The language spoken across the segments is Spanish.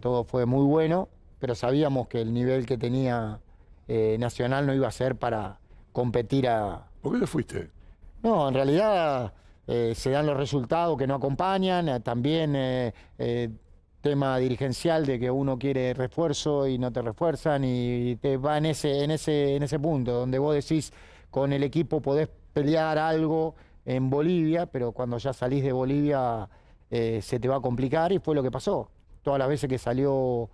todo fue muy bueno, pero sabíamos que el nivel que tenía eh, Nacional no iba a ser para competir a... ¿Por qué te fuiste? No, en realidad eh, se dan los resultados que no acompañan, eh, también tema dirigencial de que uno quiere refuerzo y no te refuerzan y te va en ese, en ese, en ese punto donde vos decís con el equipo podés pelear algo en Bolivia, pero cuando ya salís de Bolivia se te va a complicar y fue lo que pasó todas las veces que salió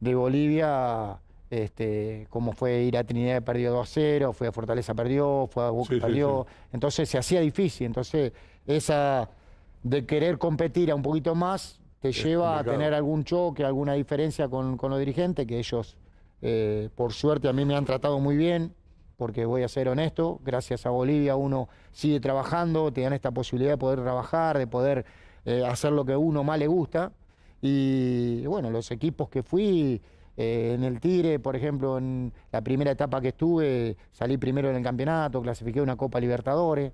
de Bolivia, este, como fue ir a Trinidad perdió 2 a 0, fue a Fortaleza perdió, fue a Boca perdió. Entonces se hacía difícil. Entonces, esa de querer competir a un poquito más te lleva a tener algún choque, alguna diferencia con, los dirigentes, que ellos, eh, por suerte, a mí me han tratado muy bien, porque voy a ser honesto, gracias a Bolivia uno sigue trabajando, te dan esta posibilidad de poder trabajar, de poder eh, hacer lo que uno más le gusta, y bueno, los equipos que fui, eh, en el tire, por ejemplo, en la primera etapa que estuve, salí primero en el campeonato, clasifiqué una Copa Libertadores.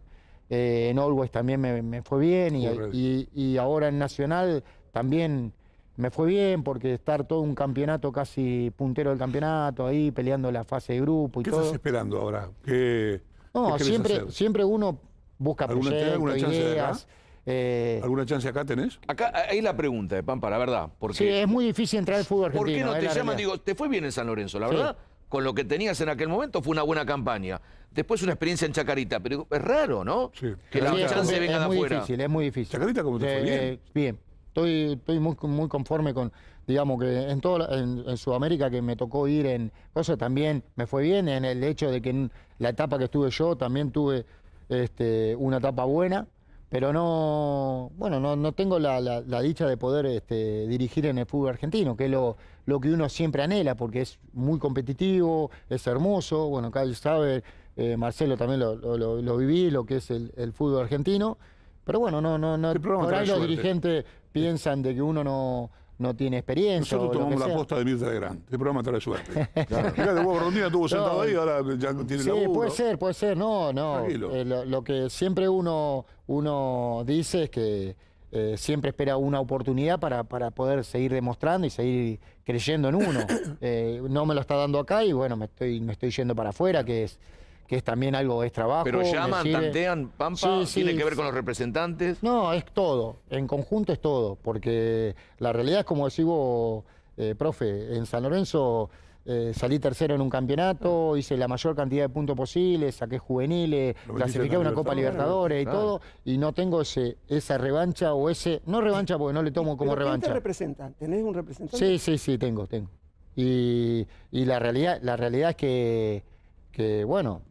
Eh, en Always también me, fue bien y, ahora en Nacional también me fue bien porque estar todo un campeonato casi puntero del campeonato ahí peleando la fase de grupo y ¿Qué estás esperando ahora? ¿Qué, no, siempre, siempre uno busca proyectos, ideas. Eh, ¿Alguna chance acá tenés? Acá, ahí la pregunta, de Pampa, la verdad. Porque, sí, es muy difícil entrar al fútbol argentino. ¿Por qué no eh, te llaman? Digo, te fue bien en San Lorenzo, la verdad. Con lo que tenías en aquel momento fue una buena campaña. Después una experiencia en Chacarita, pero es raro, ¿no? Sí. Que la chance es, venga de muy difícil, es muy difícil. ¿Chacarita cómo te fue? Eh, bien. bien. Estoy, estoy muy, muy conforme con, digamos que en toda en, Sudamérica que me tocó ir en cosas también me fue bien en el hecho de que en la etapa que estuve yo también tuve este, una etapa buena pero no, bueno, no, tengo la, dicha de poder este, dirigir en el fútbol argentino, que es lo, que uno siempre anhela, porque es muy competitivo, es hermoso, bueno, Kyle sabe, eh, Marcelo también lo, viví, lo que es el, fútbol argentino, pero bueno, no, no, no, los dirigentes piensan de que uno no no tiene experiencia. Nosotros tomamos la posta de Mirta de Gran. Este programa trae suerte. claro. Fíjate, huevo Rondina estuvo sentado ahí, ahora ya tiene sí, puede ser, puede ser. No, no. Eh, lo, que siempre uno, uno dice es que eh, siempre espera una oportunidad para, para, poder seguir demostrando y seguir creyendo en uno. Eh, no me lo está dando acá y bueno, me estoy, me estoy yendo para afuera, que es que es también algo de trabajo. Pero llaman, tantean, Pampa, tiene que ver con los representantes. No, es todo, en conjunto es todo, porque la realidad es como decís vos, eh, profe, en San Lorenzo eh, salí tercero en un campeonato, ah. hice la mayor cantidad de puntos posibles, saqué juveniles, clasifiqué a una Copa Libertadores y todo, y no tengo ese, esa revancha o ese, no revancha porque no le tomo como revancha. ¿Tenés un representante? Sí, sí, sí, tengo, tengo. Y, la realidad, la realidad es que, que bueno,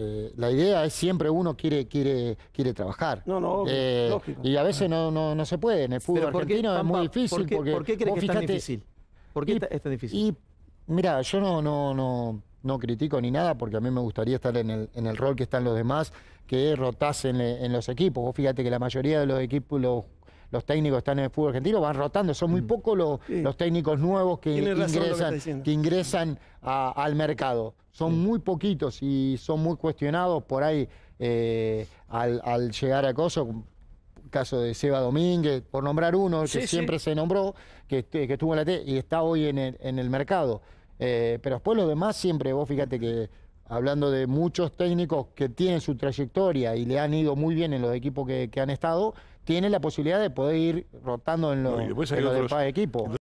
eh, la idea es siempre uno quiere, quiere, quiere trabajar. Eh, y a veces no, no, se puede. En el fútbol argentino es muy difícil. ¿Por qué, porque, crees que es difícil? ¿Por qué está difícil? Y, mira, yo no, no, no, no critico ni nada porque a mí me gustaría estar en el, en el rol que están los demás, que rotasen en, en, los equipos. Vos fíjate que la mayoría de los equipos, los los técnicos están en el fútbol argentino, van rotando, son muy mm. pocos los, técnicos nuevos que ingresan, que, ingresan al mercado. Son muy poquitos y son muy cuestionados por ahí eh, al, llegar a Coso. Caso de Seba Domínguez, por nombrar uno que siempre se nombró, este, que, estuvo en la T y está hoy en el, mercado. Eh, pero después los demás siempre, vos fíjate que hablando de muchos técnicos que tienen su trayectoria y le han ido muy bien en los equipos que, han estado, tiene la posibilidad de poder ir rotando en los, pues equipos.